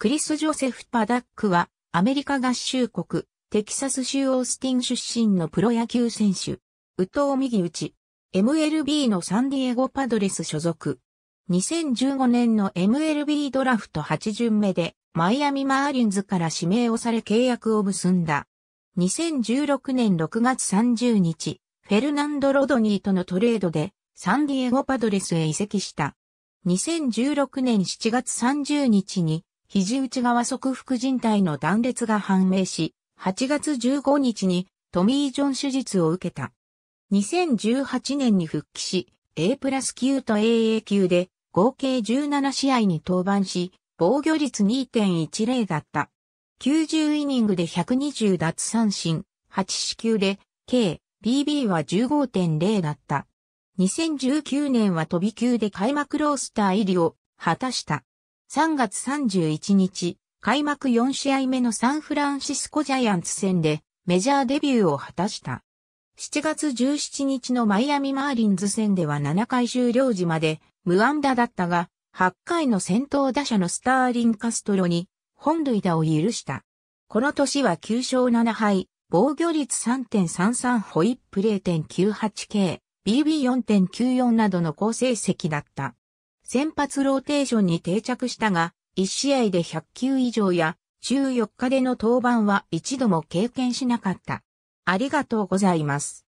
クリス・ジョセフ・パダックは、アメリカ合衆国、テキサス州オースティン出身のプロ野球選手。宇藤右打 MLB のサンディエゴパドレス所属。2015年の MLB ドラフト8巡目で、マイアミマーリンズから指名をされ契約を結んだ。2016年6月30日、フェルナンド・ロドニーとのトレードで、サンディエゴパドレスへ移籍した。2016年7月30日に、肘内側側副靭帯の断裂が判明し、8月15日にトミー・ジョン手術を受けた。2018年に復帰し、A プラス級と AA 級で合計17試合に登板し、防御率2.10だった。90イニングで120奪三振、8四球で、K、BB は15.0だった。2019年は飛び級で開幕ロースター入りを果たした。3月31日、開幕4試合目のサンフランシスコジャイアンツ戦でメジャーデビューを果たした。7月17日のマイアミマーリンズ戦では7回終了時まで無安打だったが、8回の先頭打者のスターリン・カストロに本塁打を許した。この年は9勝7敗、防御率3.33ホイップ 0.98K、BB4.94 などの好成績だった。先発ローテーションに定着したが、1試合で100球以上や、14日での登板は一度も経験しなかった。ありがとうございます。